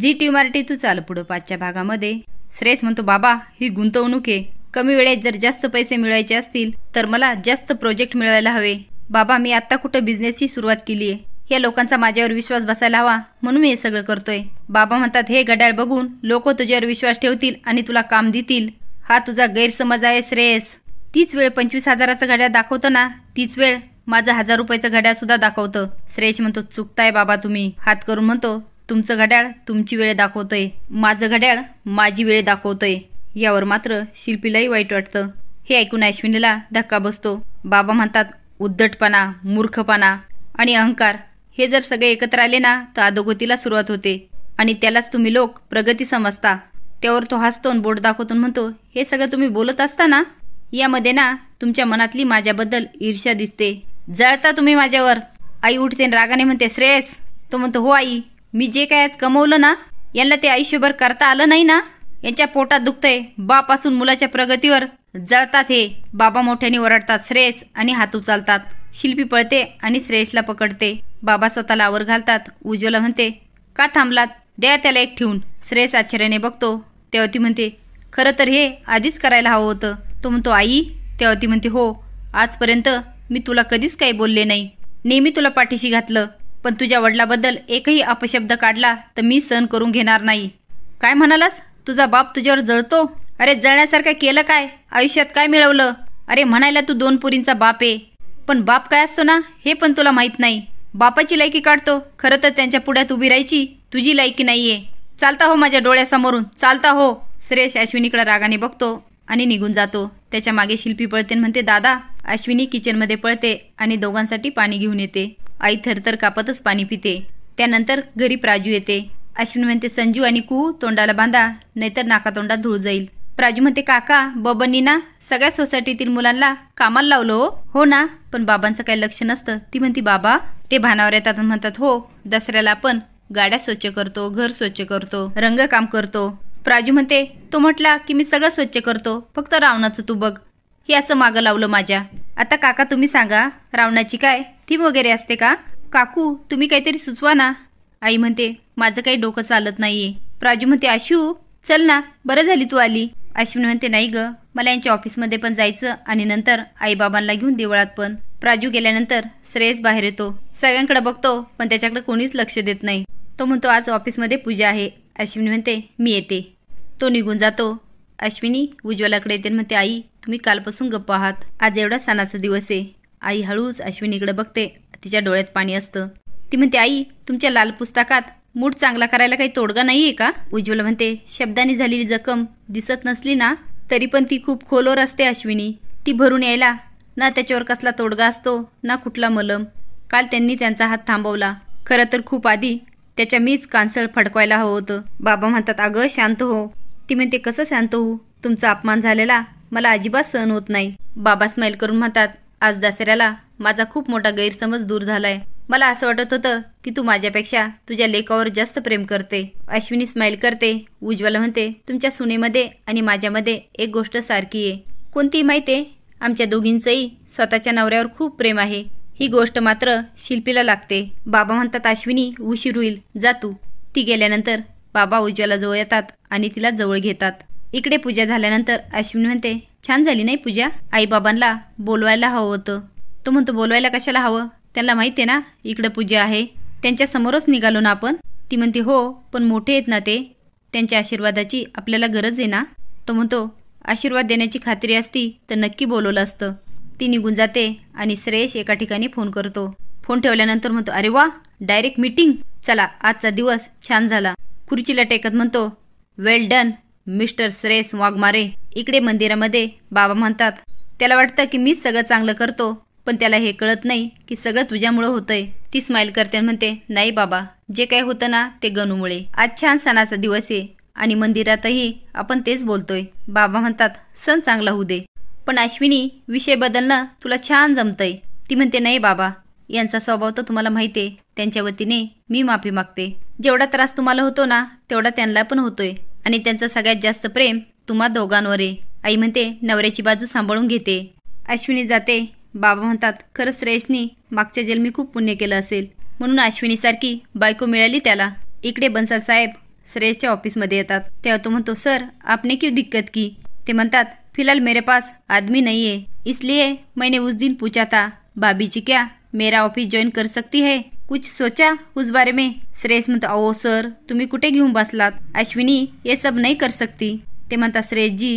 G T तू चाल पुढं पाचच्या भागामध्ये श्रेयस म्हणतो बाबा ही गुंतवणूक आहे कमी वेळेत जर जास्त पैसे मिळवायचे असतील तर मला जास्त प्रोजेक्ट मिळवायला हवे बाबा मी आत्ता कुठं बिझनेसची सुरुवात केली आहे या लोकांचा माझ्यावर विश्वास बसायला हवा म्हणून मी हे सगळं करतोय बाबा म्हणतात हे घड्याळ बघून लोक तुझ्यावर विश्वास ठेवतील आणि तुला काम देतील हा तुझा गैरसमज आहे श्रेयस तीच वेळ पंचवीस हजाराचा घड्याळ दाखवतं ना तीच वेळ माझं हजार रुपयाचं घड्याळ सुद्धा दाखवतं श्रेयस म्हणतो चुकताय बाबा तुम्ही हात करून म्हणतो तुमचं घड्याळ तुमची वेळ दाखवतंय माझं घड्याळ माझी वेळ दाखवतंय यावर मात्र शिल्पीलाही वाईट वाटतं हे ऐकून अश्विनीला धक्का बसतो बाबा म्हणतात उद्धटपणा मूर्खपणा आणि अहंकार हे जर सगळे एकत्र आले ना तर अधोगतीला सुरुवात होते आणि त्यालाच तुम्ही लोक प्रगती समजता त्यावर तो हसतोन बोट दाखवतून म्हणतो हे सगळं तुम्ही बोलत असता ना यामध्ये ना तुमच्या मनातली माझ्याबद्दल ईर्ष्या दिसते जळता तुम्ही माझ्यावर आई उठते रागाने म्हणते श्रेयस तो म्हणतो हो आई मी जे काय आज कमवलं ना यांना ते आयुष्यभर करता आलं नाही ना यांच्या पोटात दुखतंय बापासून मुलाच्या प्रगतीवर जळतात हे बाबा मोठ्याने ओरडतात श्रेयस आणि हात चालतात शिल्पी पळते आणि श्रेयसला पकडते बाबा स्वतःला आवर घालतात उज्ज्वला म्हणते का थांबलात द्या त्याला एक ठेवून श्रेयस आश्चर्याने बघतो तेव्हा ती म्हणते खरं तर हे आधीच करायला हवं होतं तो म्हणतो आई तेव्हा ती म्हणते हो आजपर्यंत मी तुला कधीच काही बोलले नाही नेहमी तुला पाठीशी घातलं पण तुझ्या वडिलाबद्दल एकही अपशब्द काढला तर मी सहन करून घेणार नाही काय म्हणालास तुझा बाप तुझ्यावर जळतो अरे जळण्यासारखं केलं काय आयुष्यात काय मिळवलं अरे म्हणायला तू दोन पुरींचा बाप आहे पण बाप काय असतो ना हे पण तुला माहीत नाही बापाची लायकी काढतो खरं तर त्यांच्या पुढ्यात उभी राहायची तुझी लायकी नाहीये चालता हो माझ्या डोळ्यासमोरून चालता हो श्रेयस अश्विनीकडे रागाने बघतो आणि निघून जातो त्याच्या मागे शिल्पी पळते म्हणते दादा अश्विनी किचनमध्ये पळते आणि दोघांसाठी पाणी घेऊन येते आई थरथर कापतच पाणी पिते त्यानंतर घरी प्राजू येते अश्विन म्हणते संजू आणि कू तोंडाला बांधा नाहीतर नाकातोंडात धूळ जाईल प्राजू म्हणते काका बबनी ना सगळ्या सोसायटीतील मुलांना कामाला लावलं हो हो ना पण बाबांचं काही लक्ष नसतं ती म्हणती बाबा ते भानावर येतात म्हणतात हो दसऱ्याला आपण गाड्या स्वच्छ करतो घर स्वच्छ करतो रंगकाम करतो प्राजू म्हणते तो म्हटला की मी सगळं स्वच्छ करतो फक्त रावणाचं तू बघ हे असं मागं लावलं माझ्या आता काका तुम्ही सांगा रावणाची काय थीम वगैरे असते का काकू तुम्ही काहीतरी सुचवा ना आई म्हणते माझं काही डोकं चालत नाहीये प्राजू म्हणते आशू चल ना बरं झाली तू आली अश्विन म्हणते नाही ग मला यांच्या ऑफिसमध्ये पण जायचं आणि नंतर आईबाबांना घेऊन देवळात पण प्राजू गेल्यानंतर श्रेयस बाहेर येतो सगळ्यांकडे बघतो पण त्याच्याकडे कोणीच लक्ष देत नाही तो म्हणतो आज ऑफिसमध्ये पूजा आहे अश्विनी म्हणते मी येते तो निघून जातो अश्विनी उज्ज्वलाकडे येते म्हणते आई तुम्ही कालपासून गप्प आहात आज एवढा सणाचा दिवस आहे आई हळूच अश्विनीकडे बघते तिच्या डोळ्यात पाणी असतं ती म्हणते आई तुमच्या लाल पुस्तकात मूड चांगला करायला काही तोडगा नाही आहे का उज्ज्वल म्हणते शब्दाने झालेली जखम दिसत नसली ना तरी पण ती खूप खोलवर असते अश्विनी ती भरून यायला ना त्याच्यावर कसला तोडगा असतो ना कुठला मलम काल त्यांनी त्यांचा हात थांबवला खरं तर खूप आधी त्याच्या मीच कांसळ फडकवायला हवं होतं बाबा म्हणतात अगं शांत हो ती म्हणते कसं शांत होऊ तुमचा अपमान झालेला मला अजिबात सहन होत नाही बाबा स्माईल करून म्हणतात आज दसऱ्याला माझा खूप मोठा गैरसमज दूर झालाय मला असं वाटत होतं की तू माझ्यापेक्षा तुझ्या लेखावर जास्त प्रेम करते अश्विनी स्माईल करते उज्ज्वला म्हणते तुमच्या सुनेमध्ये आणि माझ्यामध्ये एक गोष्ट सारखी आहे कोणती माहिती आहे आमच्या दोघींचंही स्वतःच्या नवऱ्यावर खूप प्रेम आहे ही गोष्ट मात्र शिल्पीला लागते बाबा म्हणतात अश्विनी उशीर होईल जा तू ती गेल्यानंतर बाबा उज्ज्वला जवळ येतात आणि तिला जवळ घेतात इकडे पूजा झाल्यानंतर अश्विन म्हणते छान झाली नाही पूजा आई बाबांना बोलवायला हवं होतं तो म्हणतो बोलवायला कशाला हवं त्यांना माहिती आहे ना इकडं पूजा आहे त्यांच्यासमोरच निघालो ना आपण ती म्हणते हो पण मोठे आहेत ना ते त्यांच्या आशीर्वादाची आपल्याला गरज आहे ना तो म्हणतो आशीर्वाद देण्याची खात्री असती तर नक्की बोलवलं असतं ती निघून जाते आणि श्रेयश एका ठिकाणी फोन करतो फोन ठेवल्यानंतर म्हणतो अरे वा डायरेक्ट मीटिंग चला आजचा दिवस छान झाला खुर्चीला टेकत म्हणतो well done mister Shreyas Waghmare इकडे मंदिरामध्ये बाबा म्हणतात त्याला वाटतं की मीच सगळं चांगलं करतो पण त्याला हे कळत नाही की सगळं तुझ्यामुळं होतंय ती स्माईल करते म्हणते नाही बाबा जे काही होतं ना ते गणूमुळे आज छान सणाचा दिवस आहे आणि मंदिरातही आपण तेच बोलतोय बाबा म्हणतात सण चांगला होऊ दे पण अश्विनी विषय बदलणं तुला छान जमतंय ती म्हणते नाही बाबा यांचा स्वभाव तर तुम्हाला माहिती आहे त्यांच्या वतीने मी माफी मागते जेवढा त्रास तुम्हाला होतो ना तेवढा त्यांना पण होतोय आणि त्यांचा सगळ्यात जास्त प्रेम तुम्हा दोघांवर आहे आई म्हणते नवऱ्याची बाजू सांभाळून घेते अश्विनी जाते बाबा म्हणतात खरंच श्रेयसनी मागच्या जन्मी खूप पुण्य केलं असेल म्हणून अश्विनी सारखी बायको मिळाली त्याला इकडे बनसा साहेब श्रेयसच्या ऑफिसमध्ये येतात तेव्हा तो म्हणतो सर आपने क्यू दिक्कत की ते म्हणतात फिलहाल मेरे पास आदमी नहीं है इसलिए मैंने उस दिन पूछा था भाभी क्या मेरा ऑफिस जॉईन कर सकती है कुछ सोचा उस बारे में श्रेयस म्हणतो अहो सर तुम्ही कुठे घेऊन बसलात अश्विनी हे सब नाही कर सकती ते म्हणतात श्रेयस जी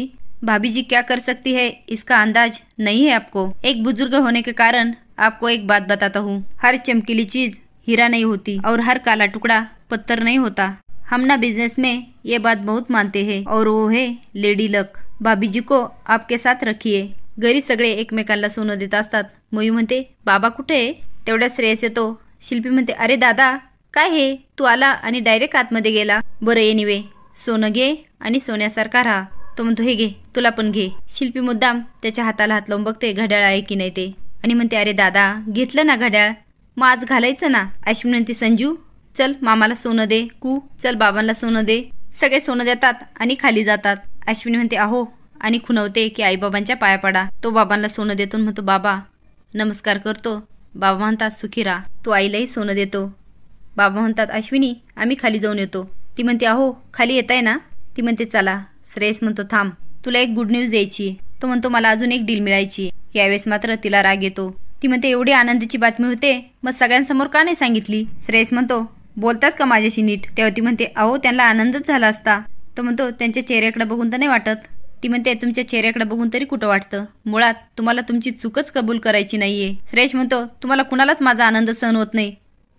भाभी जी क्या कर सकती है इसका अंदाज नहीं है आपको एक बुजुर्ग होने के कारण आपको एक बात बताता हूँ हर चमकीली चीज हीरा नहीं होती और हर काला टुकड़ा पत्थर नहीं होता हम ना बिजनेस में ये बात बहुत मानते हैं और वो है लेडी लक भाभी जी को आपके साथ रखिए घरी सगळे एकमेकांना सोनं देत असतात मोई म्हणते बाबा कुठे आहे तेवढ्या श्रेयस येतो शिल्पी म्हणते अरे दादा काय हे तू आला आणि डायरेक्ट आतमध्ये गेला बरं एनिवे सोनं घे आणि सोन्यासारखा राहा तो म्हणतो हे घे तुला पण घे शिल्पी मुद्दाम त्याच्या हाताला हात लावून बघते घड्याळ आहे की नाही ते आणि म्हणते अरे दादा घेतलं ना घड्याळ मग आज घालायचं ना अशी म्हणते संजू चल मामाला सोनं दे कू चल बाबांना सोनं दे सगळे सोनं देतात आणि खाली जातात अश्विनी म्हणते आहो आणि खुणवते की आईबाबांच्या पाया पडा तो बाबांना सोनं देतो म्हणतो बाबा नमस्कार करतो बाबा म्हणतात सुखीरा तू आईलाही सोनं देतो बाबा म्हणतात अश्विनी आम्ही खाली जाऊन येतो ती म्हणते अहो खाली येत आहे ना ती म्हणते चला श्रेयस म्हणतो थांब तुला एक गुड न्यूज द्यायची तो म्हणतो मला अजून एक डील मिळायची यावेळेस मात्र तिला राग येतो ती म्हणते एवढी आनंदाची बातमी होते मग सगळ्यांसमोर का नाही सांगितली श्रेयस म्हणतो बोलतात का माझ्याशी नीट तेव्हा ती म्हणते अहो त्यांना आनंदच झाला असता तो म्हणतो त्यांच्या चेहऱ्याकडे बघून तर नाही वाटत ती म्हणते तुमच्या चेहऱ्याकडे बघून तरी कुठं वाटतं मुळात तुम्हाला तुमची चूकच कबूल करायची नाहीये श्रेयश म्हणतो तुम्हाला कुणालाच माझा आनंद सहन होत नाही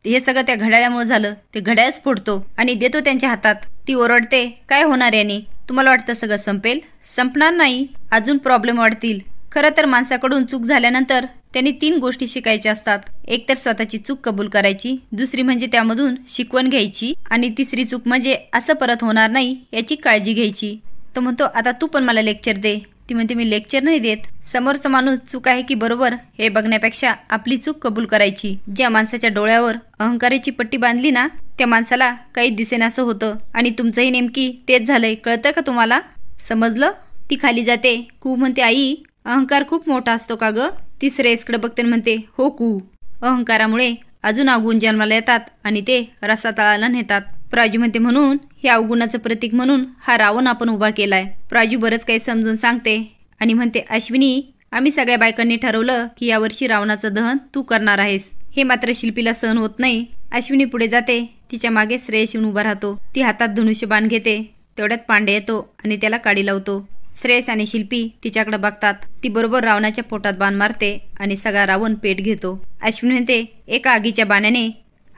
हे सगळं त्या घड्याळ्यामुळे झालं ते घड्याळच फोडतो आणि देतो त्यांच्या हातात ती ओरडते काय होणार याने तुम्हाला वाटतं सगळं संपेल संपणार नाही अजून प्रॉब्लेम वाढतील खरं तर माणसाकडून चूक झाल्यानंतर त्यांनी तीन गोष्टी शिकायच्या असतात एक तर स्वतःची चूक कबूल करायची दुसरी म्हणजे त्यामधून शिकवण घ्यायची आणि तिसरी चूक म्हणजे असं परत होणार नाही याची काळजी घ्यायची तो म्हणतो आता तू पण मला लेक्चर दे ती म्हणते मी लेक्चर नाही देत समोरचा माणूस चूक आहे की बरोबर हे बघण्यापेक्षा आपली चूक कबूल करायची ज्या माणसाच्या डोळ्यावर अहंकाराची पट्टी बांधली ना त्या माणसाला काही दिसेनास होतं आणि तुमचंही नेमकी तेच झालंय कळतं का तुम्हाला समजलं ती खाली जाते कू म्हणते आई अहंकार खूप मोठा असतो का ग तिसरे श्रेयसकडे बघते म्हणते हो कू अहंकारामुळे अजून आगून जन्माला येतात आणि ते रसातळाला नेतात प्राजी म्हणते म्हणून हे अवगुणाचं प्रतीक म्हणून हा रावण आपण उभा केलाय प्राजू बरंच काही समजून सांगते आणि म्हणते अश्विनी आम्ही सगळ्या बायकांनी ठरवलं की यावर्षी रावणाचं दहन तू करणार आहेस हे मात्र शिल्पीला सहन होत नाही अश्विनी पुढे जाते तिच्या मागे श्रेयस येऊन उभा राहतो ती हातात धनुष्य बाण घेते तेवढ्यात पांडे येतो आणि त्याला काडी लावतो श्रेयस आणि शिल्पी तिच्याकडे बघतात ती बरोबर रावणाच्या पोटात बाण मारते आणि सगळा रावण पेट घेतो अश्विनी म्हणते एका आगीच्या बाण्याने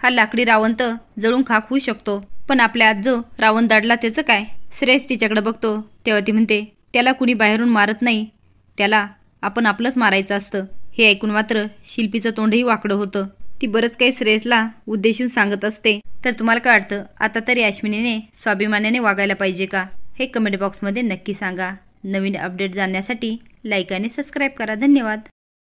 हा लाकडी रावंत जळून खाक होऊ शकतो पण आपल्या आजो रावण दाडला त्याचं काय श्रेयस तिच्याकडे बघतो तेव्हा ती म्हणते त्याला कुणी बाहेरून मारत नाही त्याला आपण आपलंच मारायचं असतं हे ऐकून मात्र शिल्पीचं तोंडही वाकडं होतं ती बरंच काही श्रेयसला उद्देशून सांगत असते तर तुम्हाला काय वाटतं आता तरी अश्विनीने स्वाभिमानाने वागायला पाहिजे का हे कमेंट बॉक्समध्ये नक्की सांगा नवीन अपडेट जाणण्यासाठी लाईक आणि सबस्क्राईब करा धन्यवाद